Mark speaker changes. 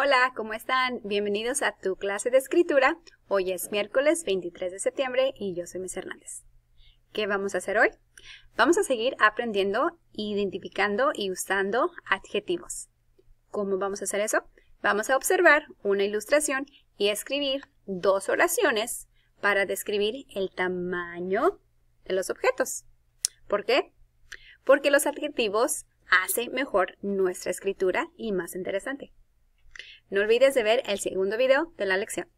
Speaker 1: Hola, ¿cómo están? Bienvenidos a tu clase de escritura. Hoy es miércoles 23 de septiembre y yo soy Miss Hernández. ¿Qué vamos a hacer hoy? Vamos a seguir aprendiendo, identificando y usando adjetivos. ¿Cómo vamos a hacer eso? Vamos a observar una ilustración y escribir dos oraciones para describir el tamaño de los objetos. ¿Por qué? Porque los adjetivos hacen mejor nuestra escritura y más interesante. No olvides de ver el segundo video de la lección.